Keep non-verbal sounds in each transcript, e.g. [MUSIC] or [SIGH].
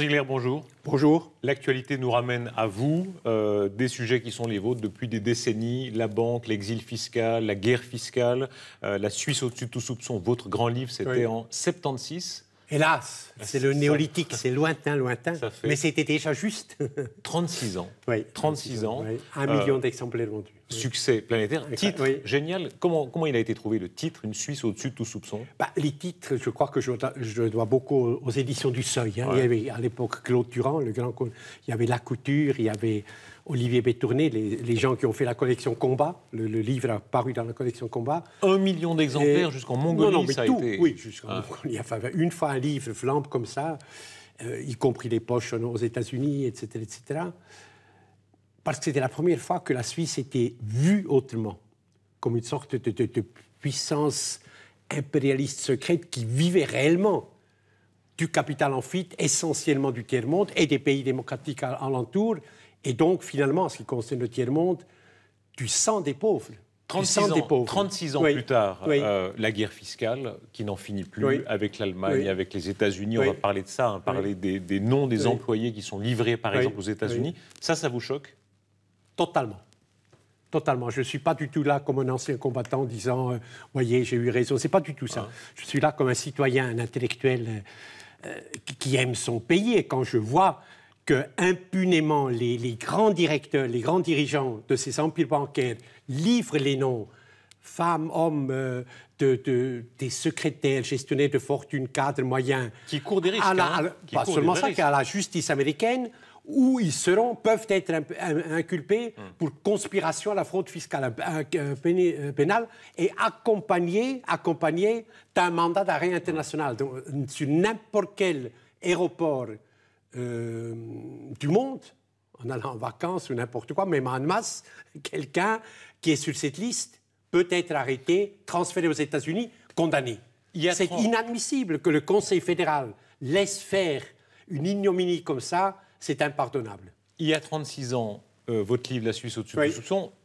Jean bonjour. Bonjour. L'actualité nous ramène à vous, euh, des sujets qui sont les vôtres depuis des décennies, la banque, l'exil fiscal, la guerre fiscale, euh, la Suisse au-dessus de tout soupçon. Votre grand livre, c'était en 76. Hélas, c'est le néolithique, c'est lointain, lointain. Mais c'était déjà juste. 36 ans. Oui. 36 ans. Un million d'exemplaires vendus succès planétaire. Titre génial. Comment, comment il a été trouvé le titre Une Suisse au-dessus de tout soupçon bah, Les titres, je crois que je, dois beaucoup aux, éditions du Seuil. Hein. Il y avait à l'époque Claude Durand, le grand, il y avait La Couture, il y avait Olivier Bétourné, les, gens qui ont fait la collection Combat. Le, livre a paru dans la collection Combat. Un million d'exemplaires jusqu'en Mongolie, ça a été... Oui, ah. une fois un livre flambe comme ça, euh, y compris les poches aux États-Unis, etc., etc., parce que c'était la première fois que la Suisse était vue autrement, comme une sorte de, puissance impérialiste secrète qui vivait réellement du capital en fuite, essentiellement du tiers-monde et des pays démocratiques alentour, et donc finalement, en ce qui concerne le tiers-monde, du sang des pauvres. 36 ans, plus tard, euh, la guerre fiscale qui n'en finit plus avec l'Allemagne, avec les États-Unis. On va parler de ça, hein, parler des, noms des employés qui sont livrés par exemple aux États-Unis. Ça, ça vous choque Totalement. Totalement. Je ne suis pas du tout là comme un ancien combattant disant, euh, voyez, j'ai eu raison. C'est pas du tout ça. Ah. Je suis là comme un citoyen, un intellectuel euh, euh, qui aime son pays. Et quand je vois que impunément les, grands directeurs, les grands dirigeants de ces empires bancaires livrent les noms, femmes, hommes, de, des secrétaires, gestionnaires de fortune, cadres moyens. Qui courent des risques. À hein. pas seulement ça, qu'à la justice américaine, où ils seront, peuvent être inculpés hmm. pour conspiration à la fraude fiscale euh, pénale et accompagnés, accompagnés d'un mandat d'arrêt international. sur n'importe quel aéroport euh, du monde, en allant en vacances ou n'importe quoi, même en masse, quelqu'un qui est sur cette liste peut être arrêté, transféré aux États-Unis, condamné. C'est inadmissible que le Conseil fédéral laisse faire une ignominie comme ça c'est impardonnable. Il y a 36 ans, euh, votre livre La Suisse au-dessus oui. du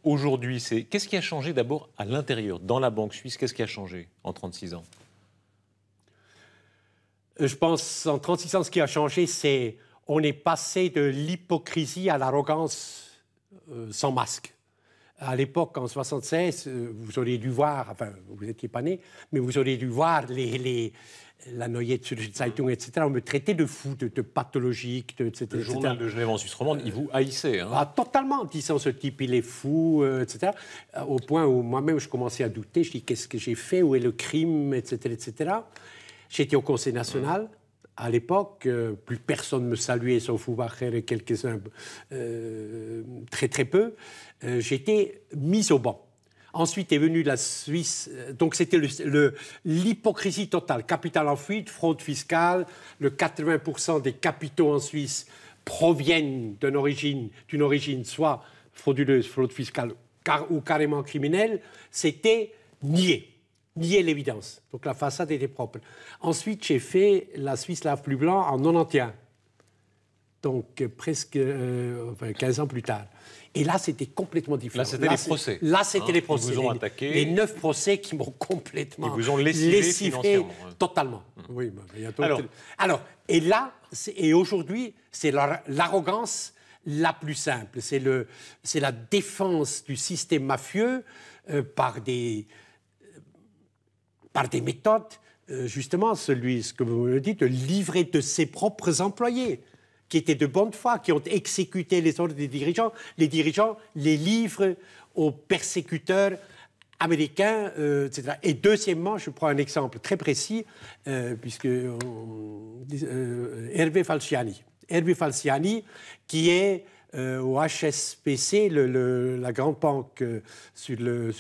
aujourd'hui, c'est qu'est-ce qui a changé d'abord à l'intérieur, dans la banque suisse Qu'est-ce qui a changé en 36 ans euh, Je pense, en 36 ans, ce qui a changé, c'est on est passé de l'hypocrisie à l'arrogance euh, sans masque. À l'époque, en 76, vous auriez dû voir, enfin, vous n'étiez pas né, mais vous auriez dû voir les, les la le Zeitung, etc. On me traitait de fou, de, pathologique, etc. Le journal de Genève en Suisse romande, il vous haïssait. Hein. Ah, totalement, en disant ce type, il est fou, euh, etc. Euh, au point où moi-même, je commençais à douter. Je dis, qu'est-ce que j'ai fait Où est le crime Etc. etc. J'étais au Conseil national. À l'époque, euh, plus personne ne me saluait, sauf foubacher et quelques-uns, très très peu. J'étais mis au banc. Ensuite est venue la Suisse. Euh, donc c'était l'hypocrisie totale. Capital en fuite, fraude fiscale. Le 80% des capitaux en Suisse proviennent d'une origine, origine soit frauduleuse, fraude fiscale ou carrément criminelle. C'était nié, nié l'évidence. Donc la façade était propre. Ensuite, j'ai fait la Suisse lave plus blanc en 91. Donc euh, presque 15 euh, ans plus tard. Et là, c'était complètement différent. Là, c'était les procès. Là, c'était hein, les procès. Ils vous ont attaqué. Les neuf procès qui m'ont complètement. Ils vous ont lessivé, hein. Totalement. Hum. Oui, bah, bientôt. Alors, alors, et là, et aujourd'hui, c'est l'arrogance la plus simple. C'est le, c'est la défense du système mafieux euh, par des, euh, par des méthodes, euh, justement, celui, ce que vous me dites, livrer de ses propres employés qui étaient de bonne foi, qui ont exécuté les ordres des dirigeants, les dirigeants les livrent aux persécuteurs américains, euh, etc. Et deuxièmement, je prends un exemple très précis, euh, puisque euh, Hervé Falciani. Hervé Falciani, qui est au HSBC, le, la grande banque sur le,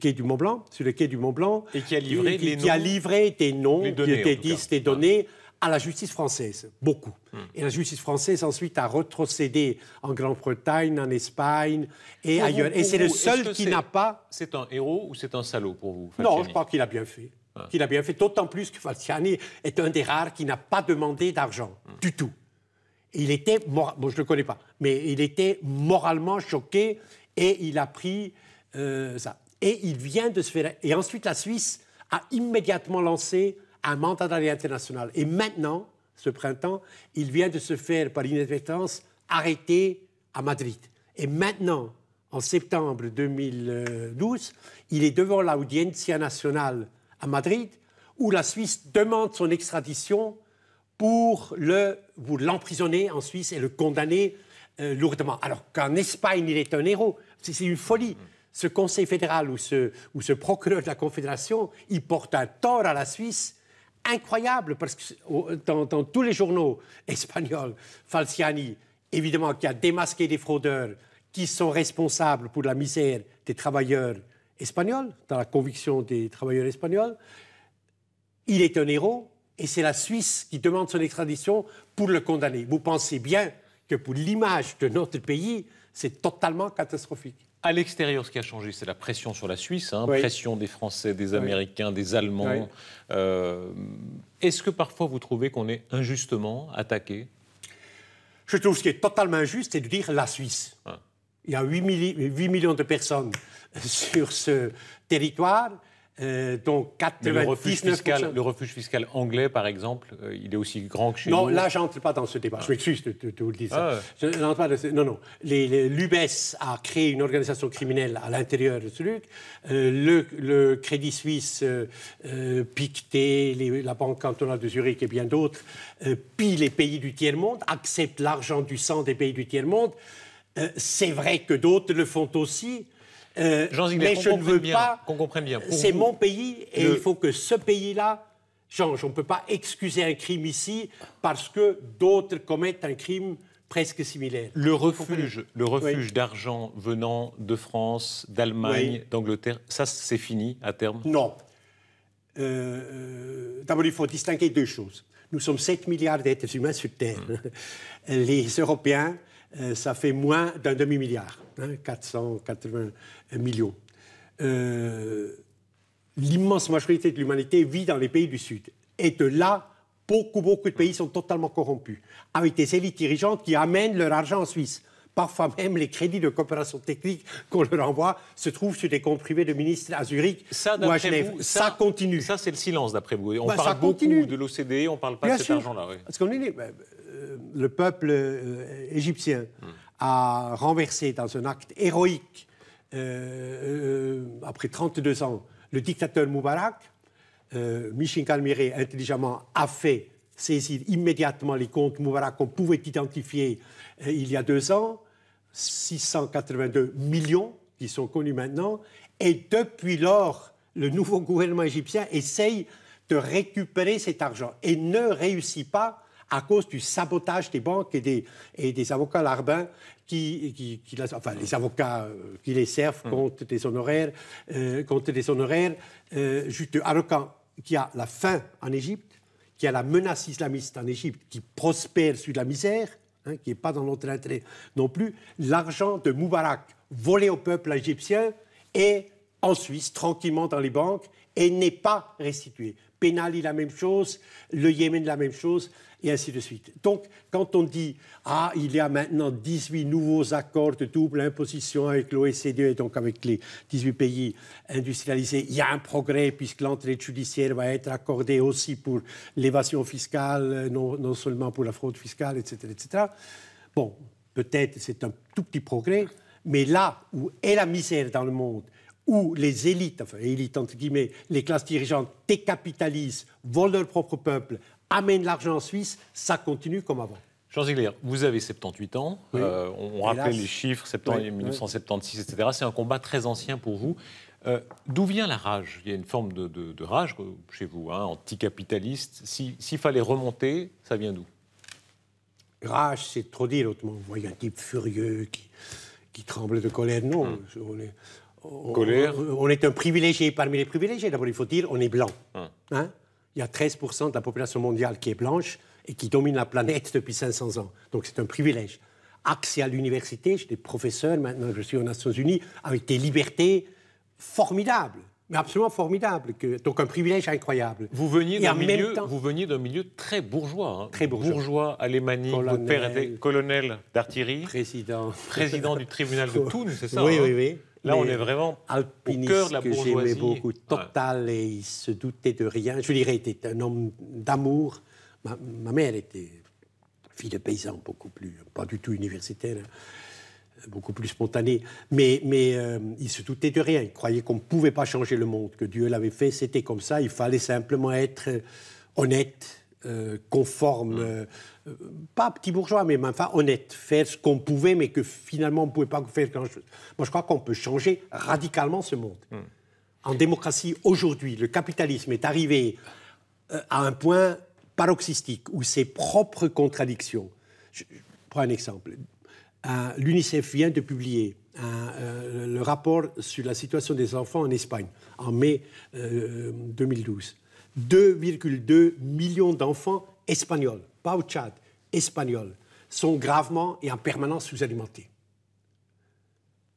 quai du Mont Blanc, sur le quai du Mont Blanc, et qui a livré, a livré des noms, des, des, données à la justice française, beaucoup. Hmm. Et la justice française ensuite a retrocédé en Grande-Bretagne, en Espagne et ailleurs. et c'est le seul qui n'a pas. C'est un héros ou c'est un salaud pour vous Non, je pense qu'il a bien fait. Ah. Qu'il a bien fait, d'autant plus que Falciani est un des rares qui n'a pas demandé d'argent hmm. du tout. Il était, bon, je ne le connais pas, mais il était moralement choqué et il a pris euh, ça. Et il vient de se faire. Et ensuite, la Suisse a immédiatement lancé un mandat international. Et maintenant, ce printemps, il vient de se faire, par inadvertance, arrêter à Madrid. Et maintenant, en septembre 2012, il est devant l'Audiencia nationale à Madrid, où la Suisse demande son extradition pour l'emprisonner en Suisse et le condamner euh, lourdement. Alors qu'en Espagne, il est un héros. C'est une folie. Ce Conseil fédéral ou ce, ou ce procureur de la Confédération, il porte un tort à la Suisse incroyable parce que dans, tous les journaux [LAUGHS] espagnols, Falciani, évidemment, qui a démasqué des fraudeurs qui sont responsables pour la misère des travailleurs espagnols, dans la conviction des travailleurs espagnols, il est un héros et c'est la Suisse qui demande son extradition pour le condamner. Vous pensez bien que pour l'image de notre pays, c'est totalement catastrophique. À l'extérieur, ce qui a changé, c'est la pression sur la Suisse, hein, pression des Français, des Américains, des Allemands. Euh, est-ce que parfois vous trouvez qu'on est injustement attaqué Je trouve ce qui est totalement injuste, c'est de dire la Suisse. Ah. Il y a 8 millions de personnes sur ce territoire euh, donc 99 le refuge, fiscal, le refuge, fiscal, anglais, par exemple, euh, il est aussi grand que chez nous. Non, là, ah. ah je n'entre pas dans ce débat. Je m'excuse de, vous le dire. Je pas Non, non. L'UBS e a créé une organisation criminelle à l'intérieur de ce truc. Euh, le, Crédit Suisse, Pictet, la Banque cantonale de Zurich et bien d'autres pillent les pays du tiers-monde, acceptent l'argent du sang des pays du tiers-monde. C'est vrai que d'autres le font aussi. Euh, Jean mais je ne veux pas. Qu'on comprenne bien. C'est mon pays et il faut que ce pays-là change. On ne peut pas excuser un crime ici parce que d'autres commettent un crime presque similaire. Le refuge, le refuge d'argent venant de France, d'Allemagne, d'Angleterre, ça c'est fini à terme Non. Euh, euh, d'abord, il faut distinguer deux choses. Nous sommes 7 milliards d'êtres humains sur Terre. Mm. Les Européens, euh, ça fait moins d'un demi-milliard, 480 hein, millions. Euh, l'immense majorité de l'humanité vit dans les pays du Sud. Et de là, beaucoup, beaucoup de pays sont totalement corrompus, avec des élites dirigeantes qui amènent leur argent en Suisse. Parfois même, les crédits de coopération technique qu'on leur envoie se trouvent sur des comptes privés de ministres à Zurich ça, ou ça, continue. Ça, c'est le silence, d'après vous. On bah, parle beaucoup de l'OCDE, on ne parle pas de cet argent-là. Parce qu'on bah, le peuple euh, égyptien hmm. a renversé dans un acte héroïque, euh, euh, après 32 ans, le dictateur Moubarak. Michin Michel intelligemment, a fait saisir immédiatement les comptes Moubarak qu'on pouvait identifier euh, il y a deux ans, 682 millions qui sont connus maintenant, et depuis lors, le nouveau gouvernement égyptien essaye de récupérer cet argent et ne réussit pas à cause du sabotage des banques et des, et des avocats larbins qui, qui, enfin, les avocats euh, qui les servent mmh. contre des honoraires, juste euh, contre des honoraires a la faim en Égypte, qu'il y a la menace islamiste en Égypte qui prospère sur la misère, hein, qui n'est pas dans notre intérêt non plus, l'argent de Moubarak volé au peuple égyptien est en Suisse, tranquillement dans les banques, et n'est pas restitué. Penali, la même chose, le Yémen, la même chose, et ainsi de suite. Donc, quand on dit, ah, il y a maintenant 18 nouveaux accords de double imposition avec l'OECD et donc avec les 18 pays industrialisés, il y a un progrès puisque l'entrée judiciaire va être accordée aussi pour l'évasion fiscale, non, non seulement pour la fraude fiscale, etc. etc. Bon, peut-être c'est un tout petit progrès, mais là où est la misère dans le monde, où les élites, enfin élites entre guillemets, les classes dirigeantes décapitalisent, volent leur propre peuple, amènent l'argent en Suisse, ça continue comme avant. Jean Ziegler, vous avez 78 ans, euh, on, rappelle rappelait les chiffres, septembre 1976, etc. C'est un combat très ancien pour vous. Euh, d'où vient la rage Il y a une forme de, rage chez vous, hein, anticapitaliste. S'il fallait remonter, ça vient d'où Rage, c'est trop dire. Autrement, vous voyez un type furieux qui, qui tremble de colère. Non, hmm. on, on, est un privilégié parmi les privilégiés. D'abord, il faut dire, on est blanc. Hum. Hein? il y a 13% de la population mondiale qui est blanche et qui domine la planète depuis 500 ans. Donc c'est un privilège. Accès à l'université, j'étais professeur, maintenant je suis aux Nations Unies, avec des libertés formidables. Mais absolument formidables. donc un privilège incroyable. Vous veniez d'un milieu, milieu très bourgeois, hein. très bourgeois, bourgeois alémanique. votre père était colonel d'artillerie, président, président du tribunal de [LAUGHS] Thun, c'est ça Oui, hein. oui, oui. Là, on est vraiment au cœur de la bourgeoisie. j'aimais beaucoup, total, et il se doutait de rien. Je dirais, était un homme d'amour. Ma, mère était fille de paysan, beaucoup plus, pas du tout universitaire, hein, beaucoup plus spontanée. Mais, mais euh, il se doutait de rien. Il croyait qu'on ne pouvait pas changer le monde, que Dieu l'avait fait, c'était comme ça. Il fallait simplement être euh, honnête, euh, conforme. Mm pas petit bourgeois, mais enfin honnête, faire ce qu'on pouvait, mais que finalement on ne pouvait pas faire grand-chose. Moi, je crois qu'on peut changer radicalement ce monde. Hmm. En démocratie, aujourd'hui, le capitalisme est arrivé euh, à un point paroxystique où ses propres contradictions. Je, prends un exemple. Euh, L'UNICEF vient de publier euh, le rapport sur la situation des enfants en Espagne en mai 2012. 2,2 millions d'enfants espagnols pas au Tchad, espagnols, sont gravement et en permanence sous-alimentés.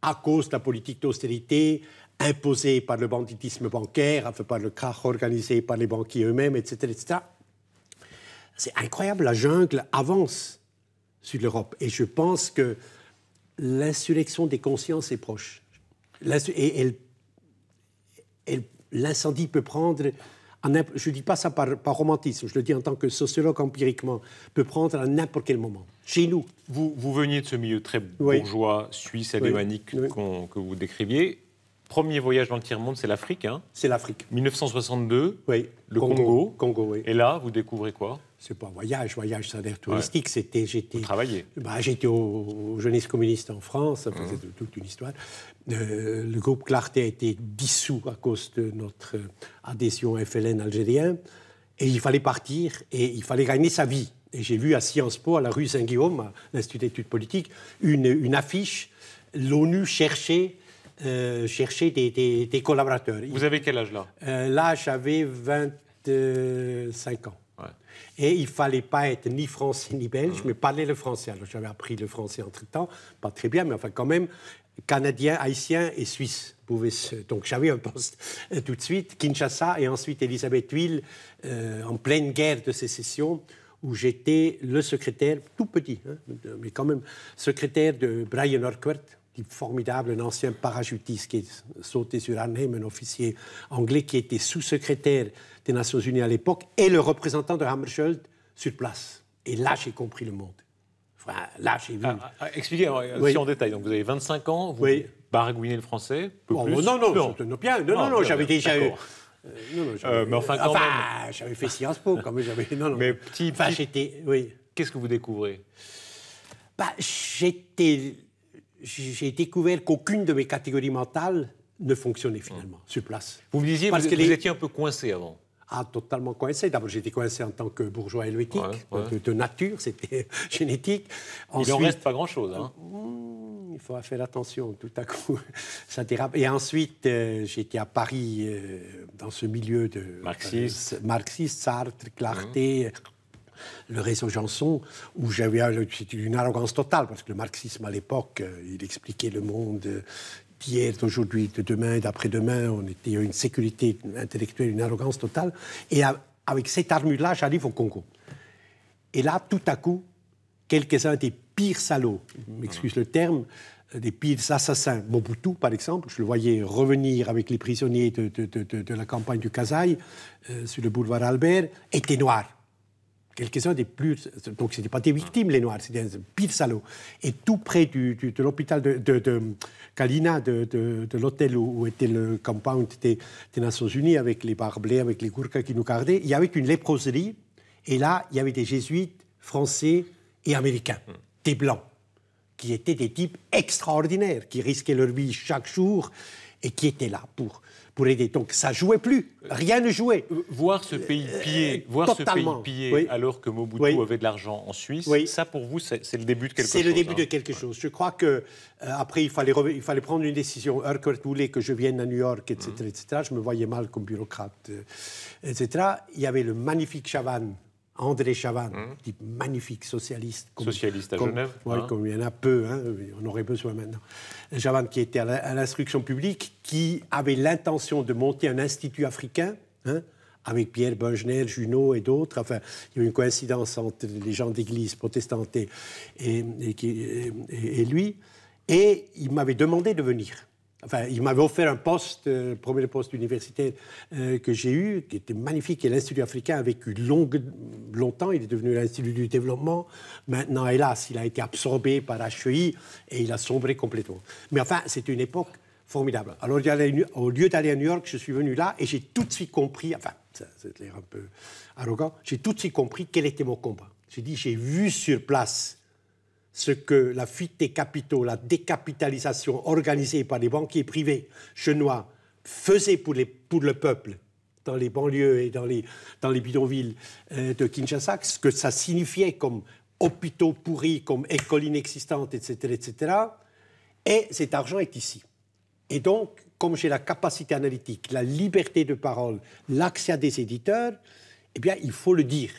À cause de la politique d'austérité imposée par le banditisme bancaire, par le car organisé par les banquiers eux-mêmes, etc. C'est incroyable, la jungle avance sur l'Europe. Et je pense que l'insurrection des consciences est proche. Et l'incendie peut prendre je ne dis pas ça par, romantisme, je le dis en tant que sociologue empiriquement, peut prendre à n'importe quel moment. Chez nous. Vous, veniez de ce milieu très bourgeois, suisse, alémanique que vous décriviez. Premier voyage dans le tiers-monde, c'est l'Afrique. Hein c'est l'Afrique. 1962, oui. le Congo, Congo Et là, vous découvrez quoi c'est pas un voyage, voyage ça un touristique. C'était, j'étais, bah, j'étais au Jeunesse communiste en France, C'est mmh. toute une histoire. Euh, le groupe Clarté a été dissous à cause de notre euh, adhésion FLN algérien, et il fallait partir et il fallait gagner sa vie. Et j'ai vu à Sciences Po, à la rue Saint-Guillaume, à l'Institut d'études politiques, une, affiche. L'ONU cherchait euh, des, collaborateurs. Vous avez quel âge là Là, j'avais 25 ans. Et il fallait pas être ni français ni belge, mm. mais parler le français. Alors j'avais appris le français entre-temps, pas très bien, mais enfin quand même, canadien, haïtien et suisse. Pouvaient Donc j'avais un poste euh, tout de suite, Kinshasa et ensuite Elisabeth euh, en pleine guerre de sécession, où j'étais le secrétaire, tout petit, hein, mais quand même, secrétaire de Brian Orquart, formidable, un ancien parachutiste qui est sauté sur Arnhem, un officier anglais qui était sous-secrétaire des Nations Unies à l'époque, et le représentant de Hammerschild sur place. Et là, j'ai compris le monde. là, j'ai vu. Ah, ah, ah, expliquez, euh, en détail. Donc, vous avez 25 ans, vous oui. baragouinez le français, peu oh, plus. Non, non, non, non, non, euh, non, non, j'avais déjà eu... non, non, euh, mais enfin, quand même. J'avais fait Sciences Po, quand même. Non, non. Mais petit. Enfin, Oui. Qu'est-ce que vous découvrez bah, J'étais j'ai découvert qu'aucune de mes catégories mentales ne fonctionnait finalement mmh. sur place. Vous me disiez Parce que vous étiez un peu coincé avant. Ah, totalement coincé. D'abord, j'étais coincé en tant que bourgeois helvétique, euh, De, nature, c'était [LAUGHS] génétique. il n'en reste pas grand-chose. Hein. Mmh, il faut faire attention, tout à coup, [LAUGHS] ça dérape. Et ensuite, euh, j'étais à Paris, euh, dans ce milieu de... Marxiste. marxiste, Sartre, Clarté, mmh le réseau Janson, où j'avais une arrogance totale, parce que le marxisme à l'époque, euh, il expliquait le monde d'hier, euh, d'aujourd'hui, de demain, d'après-demain. On était une sécurité intellectuelle, une arrogance totale. Et avec cette armure-là, j'arrive au Congo. Et là, tout à coup, quelques-uns des pires salauds, m'excuse le terme, euh, des pires assassins. Mobutu, par exemple, je le voyais revenir avec les prisonniers de, la campagne du Kazaï sur le boulevard Albert, étaient noirs quelques-uns des plus. Donc, ce n'étaient pas des victimes, les Noirs, c'était des pires salauds. Et tout près du, de l'hôpital de, Kalina, de, de l'hôtel où, était le compound des, Nations Unies, avec les barblés, avec les gourkas qui nous gardaient, il y avait une léproserie. Et là, il y avait des jésuites français et américains, hmm. des blancs, qui étaient des types extraordinaires, qui risquaient leur vie chaque jour et qui étaient là pour pour aider. Donc ça jouait plus, rien ne jouait. Euh, euh, euh, voir ce pays pillé, voir ce pays alors que Mobutu avait de l'argent en Suisse, ça pour vous c'est le début de quelque chose. C'est le début de hein. quelque chose. Je crois que après il fallait prendre une décision. Urquhart voulait que je vienne à New York, etc., mhm. etc. Je me voyais mal comme bureaucrate, etc. Il y avait le magnifique Chavannes André Chavannes, hum. type magnifique socialiste. Comme, socialiste à Genève. Oui, hein. comme il y en a peu, hein, on aurait besoin maintenant. Chavannes qui était à l'instruction publique, qui avait l'intention de monter un institut africain, hein, avec Pierre Bungener, Junot et d'autres. Enfin, il y a eu une coïncidence entre les gens d'église protestante et, et, lui. Et il m'avait demandé de venir. Enfin, il m'avait offert un poste, euh, le premier poste universitaire euh, que j'ai eu, qui était magnifique. Et l'Institut africain a vécu longue, longtemps. Il est devenu l'Institut du développement. Maintenant, hélas, il a été absorbé par la HEI et il a sombré complètement. Mais enfin, c'était une époque formidable. Alors, au lieu d'aller à New York, je suis venu là et j'ai tout de suite compris, enfin, a l'air un peu arrogant, j'ai tout de suite compris quel était mon combat. J'ai dit, j'ai vu sur place ce que la fuite des capitaux, la décapitalisation organisée par les banquiers privés chinois faisait pour, le peuple dans les banlieues et dans les, bidonvilles euh, de Kinshasa, ce que ça signifiait comme hôpitaux pourris, comme écoles inexistantes, etc., etc. Et cet argent est ici. Et donc, comme j'ai la capacité analytique, la liberté de parole, l'accès à des éditeurs, eh bien, il faut le dire.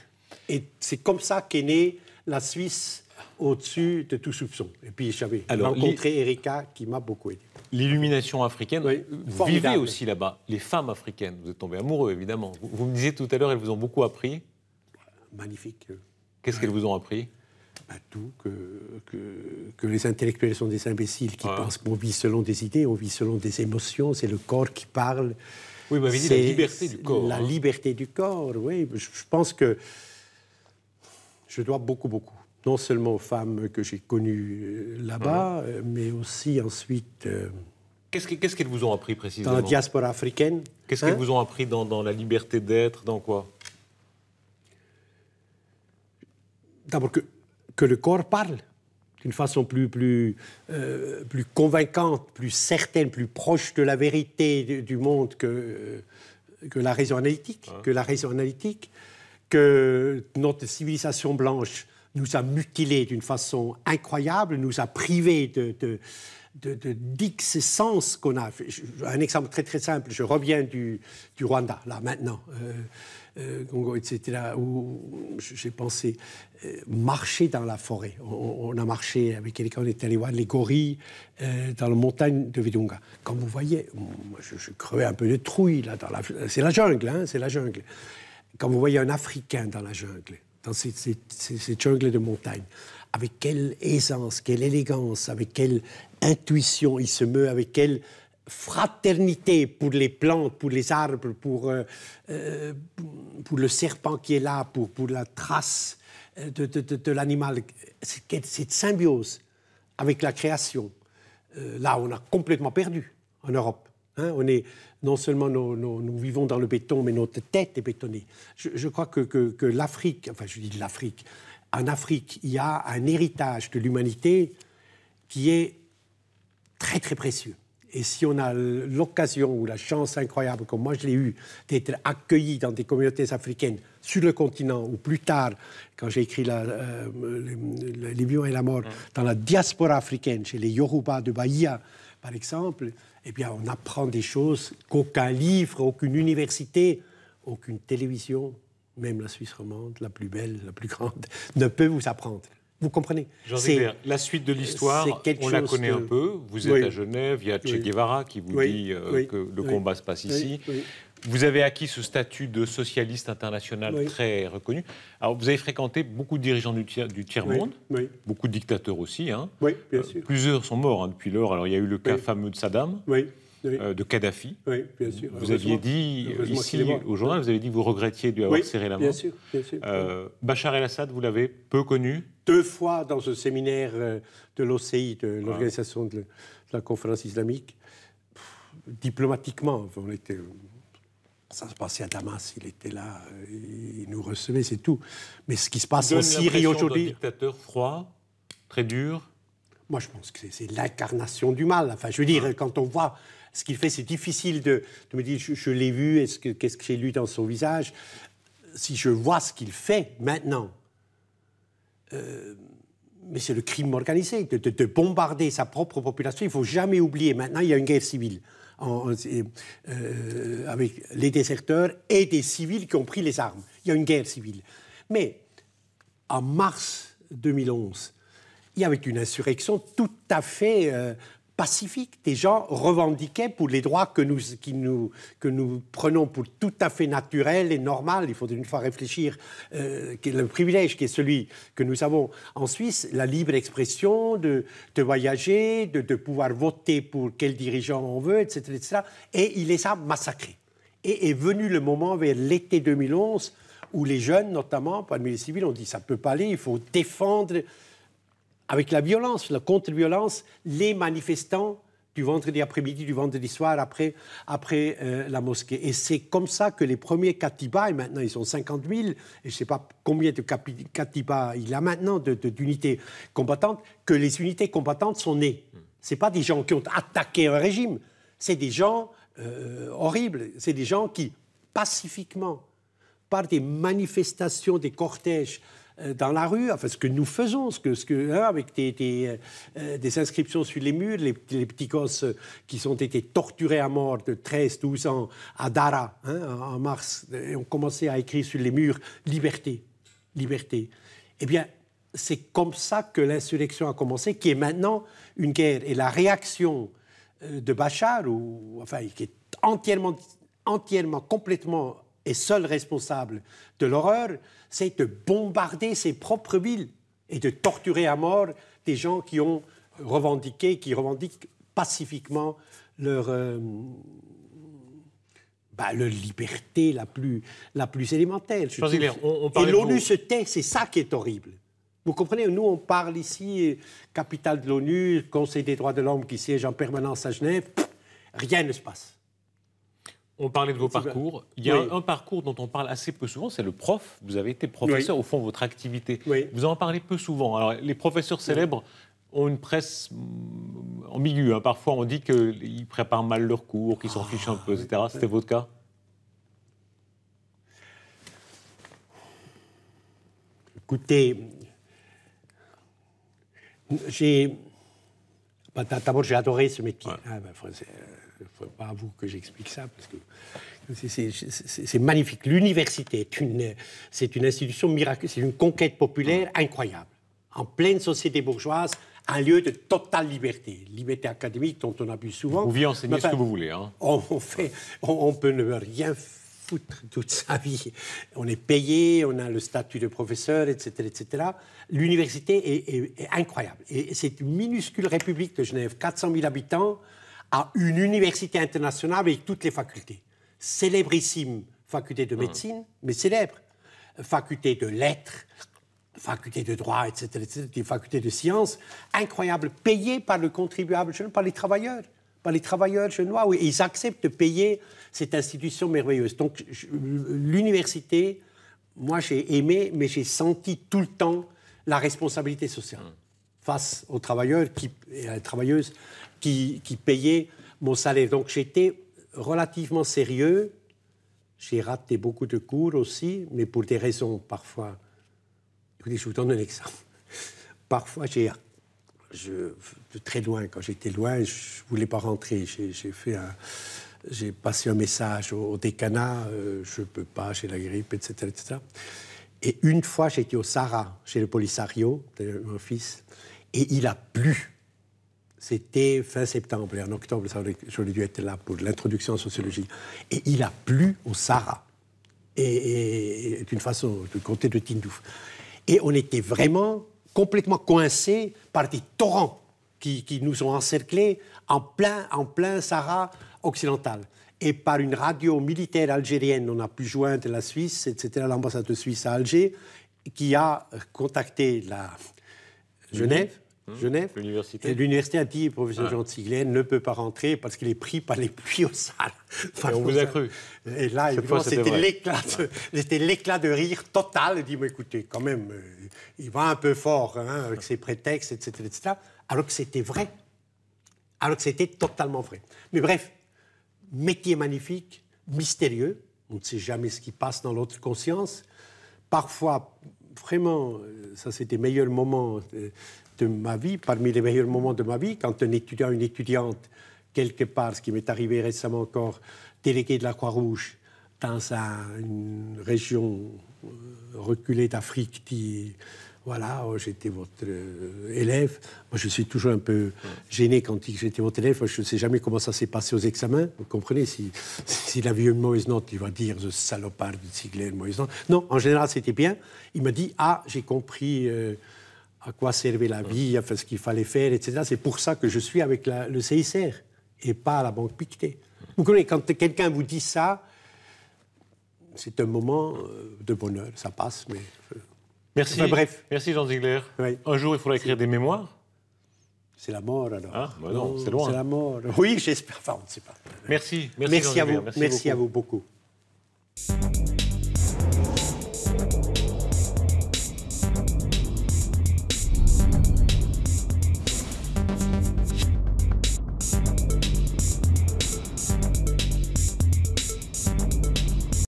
Et c'est comme ça qu'est née la Suisse au-dessus de tout soupçon. Et puis, j'avais rencontré Erika qui m'a beaucoup aidé. L'illumination africaine, vous vivez aussi là-bas. Les femmes africaines, vous êtes tombé amoureux, évidemment. Vous, me disiez tout à l'heure, elles vous ont beaucoup appris. Magnifique. Qu'est-ce qu'elles vous ont appris bah, tout, que, que, les intellectuels sont des imbéciles qui ah. pensent qu'on vit selon des idées, on vit selon des émotions, c'est le corps qui parle. Oui, vous m'avez dit la liberté du corps. La hein. liberté du corps, oui. je pense que je dois beaucoup, beaucoup non seulement aux femmes que j'ai connues euh, là-bas, euh, mais aussi ensuite. Euh, qu'est-ce qu'elles vous ont appris précisément Dans la diaspora africaine. Qu'est-ce qu'elles hein vous ont appris dans, la liberté d'être Dans quoi D'abord que, que, le corps parle d'une façon plus, plus, plus convaincante, plus certaine, plus proche de la vérité du, monde que, que la raison analytique. Que la raison analytique que notre civilisation blanche nous a mutilés d'une façon incroyable, nous a privés de, de, dix sens qu'on a. Un exemple très très simple, je reviens du, du Rwanda, là maintenant, euh, euh Congo, etc., où j'ai pensé euh, marcher dans la forêt. On, a marché avec quelqu'un, on est allé voir les gorilles euh, dans la montagne de Vidunga. Comme vous voyez, je, crevais un peu de trouille, là, dans la... C'est la jungle, hein, c'est la jungle. Quand vous voyez un Africain dans la jungle, dans ces, de montagne. Avec quelle aisance, quelle élégance, avec quelle intuition il se meut, avec quelle fraternité pour les plantes, pour les arbres, pour, euh, euh, pour le serpent qui est là, pour, pour la trace euh, de, l'animal. Cette symbiose avec la création, là, on a complètement perdu en Europe. Hein. on, est, non seulement nous vivons dans le béton, mais notre tête est bétonnée. Je, crois que, l'Afrique, enfin je dis de l'Afrique, en Afrique, il y a un héritage de l'humanité qui est très très précieux. Et si on a l'occasion ou la chance incroyable, comme moi je l'ai eu, d'être accueilli dans des communautés africaines sur le continent, ou plus tard, quand j'ai écrit euh, les, lions et la mort, mm. dans la diaspora africaine, chez les Yoruba de Bahia, par exemple, eh bien, on apprend des choses qu'aucun livre, aucune université, aucune télévision, même la Suisse romande, la plus belle, la plus grande, [LAUGHS] ne peut vous apprendre. Vous comprenez C'est la suite de l'histoire, on la connaît un peu. Vous êtes à Genève, il y a Che Guevara qui vous dit euh, que le combat se passe ici. Vous avez acquis ce statut de socialiste international très reconnu. Alors, vous avez fréquenté beaucoup de dirigeants du, du tiers-monde, beaucoup de dictateurs aussi. Hein. Bien euh, sûr. Plusieurs sont morts hein, depuis lors. Alors, il y a eu le cas fameux de Saddam. Euh, de Kadhafi. Oui, bien sûr. Vous aviez dit ici au journal, vous avez dit que vous regrettiez de avoir serré la main. Bien sûr, bien sûr. Euh, Bachar el-Assad, vous l'avez peu connu Deux fois dans ce séminaire de l'OCI, de l'Organisation de la Conférence islamique, diplomatiquement, on était ça se passait à Damas, il était là, euh, il nous recevait, c'est tout. Mais ce qui se passe Donne en Syrie aujourd'hui. dictateur froid, très dur. Moi, je pense que c'est l'incarnation du mal. Enfin, je veux dire, quand on voit ce qu'il fait, c'est difficile de, me dire je, l'ai vu, est-ce que, qu'est-ce que j'ai lu dans son visage Si je vois ce qu'il fait maintenant, euh, mais c'est le crime organisé, de, de, bombarder sa propre population. Il ne faut jamais oublier, maintenant, il y a une guerre civile. Euh, euh, avec les déserteurs et des civils qui ont pris les armes. Il y a une guerre civile. Mais en mars 2011, il y avait une insurrection tout à fait euh, pacifique. Des gens revendiquaient pour les droits que nous, que nous prenons pour tout à fait naturels et normal. Il faut une fois réfléchir euh, le privilège qui est celui que nous avons en Suisse, la libre expression de, de voyager, de, pouvoir voter pour quel dirigeant on veut, etc., Et il les a massacrés. Et est venu le moment vers l'été 2011 où les jeunes, notamment, parmi les civils, ont dit ça ne peut pas aller, il faut défendre avec la violence, la contre-violence, les manifestants du vendredi après-midi, du vendredi soir, après, après euh, la mosquée. Et c'est comme ça que les premiers katibas, et maintenant ils sont 50 000, et je ne sais pas combien de katibas il y a maintenant d'unités combattantes, que les unités combattantes sont nées. Ce pas des gens qui ont attaqué un régime, c'est des gens euh, horribles, c'est des gens qui, pacifiquement, par des manifestations, des cortèges, euh, dans la rue, enfin ce que nous faisons, ce que, ce que hein, avec euh, des, inscriptions sur les murs, les, petits gosses qui ont été torturés à mort de 13-12 ans à Dara hein, en mars, et ont commencé à écrire sur les murs liberté, liberté. Eh bien, c'est comme ça que l'insurrection a commencé, qui est maintenant une guerre. Et la réaction euh, de Bachar, ou, enfin, qui est entièrement, entièrement, complètement et seul responsable de l'horreur, c'est de bombarder ses propres villes et de torturer à mort des gens qui ont revendiqué, qui revendiquent pacifiquement leur, euh, bah, liberté la plus, la plus élémentaire. et l'ONU se tait, c'est ça qui est horrible. Vous comprenez, nous on parle ici, capitale de l'ONU, Conseil des droits de l'homme qui siège en permanence à Genève, rien ne se passe. On parlait de vos parcours. Il y a un parcours dont on parle assez peu souvent, c'est le prof. Vous avez été professeur, au fond, votre activité. Vous en parlez peu souvent. Alors, les professeurs célèbres ont une presse ambiguë. Hein. Parfois, on dit qu'ils préparent mal leurs cours, qu'ils s'en fichent un peu, etc. Ah, C'était votre cas Écoutez, j'ai. D'abord, j'ai adoré ce métier. Ah, ben, il ne faut pas à vous que j'explique ça, parce que c'est magnifique. L'université est une, c'est une institution miraculeuse, c'est une conquête populaire incroyable. En pleine société bourgeoise, un lieu de totale liberté, liberté académique dont on abuse souvent. Vous pouvez enseigner ce que vous voulez. Hein. On, fait, on, peut ne rien foutre toute sa vie. On est payé, on a le statut de professeur, etc. etc. L'université est, incroyable. Et cette minuscule république de Genève, 400 000 habitants, à une université internationale avec toutes les facultés. Célébrissime faculté de hmm. médecine, mais célèbre. Faculté de lettres, faculté de droit, etc., etc., des de sciences, incroyable, payées par le contribuable je par les travailleurs, par les travailleurs ils acceptent de payer cette institution merveilleuse. Donc l'université, moi j'ai aimé, mais j'ai senti tout le temps la responsabilité sociale hmm. face aux travailleurs qui, et aux travailleuses qui, payait mon salaire. Donc j'étais relativement sérieux. J'ai raté beaucoup de cours aussi, mais pour des raisons parfois. Écoutez, je vous donne un exemple. [LAUGHS] Parfois, j'ai. Je, de très loin, quand j'étais loin, je ne voulais pas rentrer. J'ai, fait un, j'ai passé un message au, décanat euh, je ne peux pas, j'ai la grippe, etc. etc. Et une fois, j'étais au Sahara, chez le Polisario, mon fils, et il a plu. C'était fin septembre, et en octobre, j'aurais dû être là pour l'introduction en sociologie. Et il a plu au Sahara, et, d'une façon, du côté de Tindouf. Et on était vraiment complètement coincés par des torrents qui, nous ont encerclés en plein, en plein Sahara occidental. Et par une radio militaire algérienne, on a pu joindre la Suisse, etc., l'ambassade de Suisse à Alger, qui a contacté la Genève Hein, Genève. L'université. l'université a dit, professeur ah. Jean de Siglen ne peut pas rentrer parce qu'il est pris par les puits au salles. Ah, [LAUGHS] et on vous a cru. Et là, c'était l'éclat, ah. c'était l'éclat de rire total. Il dit, écoutez, quand même, euh, il va un peu fort hein, avec ses prétextes, etc., etc. Alors que c'était vrai. Alors que c'était totalement vrai. Mais bref, métier magnifique, mystérieux. On ne sait jamais ce qui passe dans l'autre conscience. Parfois, vraiment, euh, ça c'était meilleur moment. Euh, de ma vie, parmi les meilleurs moments de ma vie, quand un étudiant, une étudiante, quelque part, ce qui m'est arrivé récemment encore, délégué de la Croix-Rouge dans une région euh, reculée d'Afrique, dit voilà, oh, j'étais votre euh, élève. Moi, je suis toujours un peu gêné quand il j'étais votre élève. Je ne sais jamais comment ça s'est passé aux examens. Vous comprenez S'il si, [LAUGHS] si avait eu une mauvaise note, il va dire ce salopard de Sigler, une mauvaise note. Non, en général, c'était bien. Il m'a dit ah, j'ai compris. Euh, à quoi servait la vie, à ce qu'il fallait faire, etc. C'est pour ça que je suis avec le CICR et pas la Banque Pictet. Vous connaissez, quand quelqu'un vous dit ça, c'est un moment euh, de bonheur, ça passe, mais... Euh, merci. bref. Merci Jean Ziegler. Un jour, il faudra écrire des mémoires c'est la mort alors. Ah, bah non, c'est loin. C'est la mort. Oui, j'espère. Enfin, on ne sait pas. Merci. Merci, à vous. merci à vous beaucoup.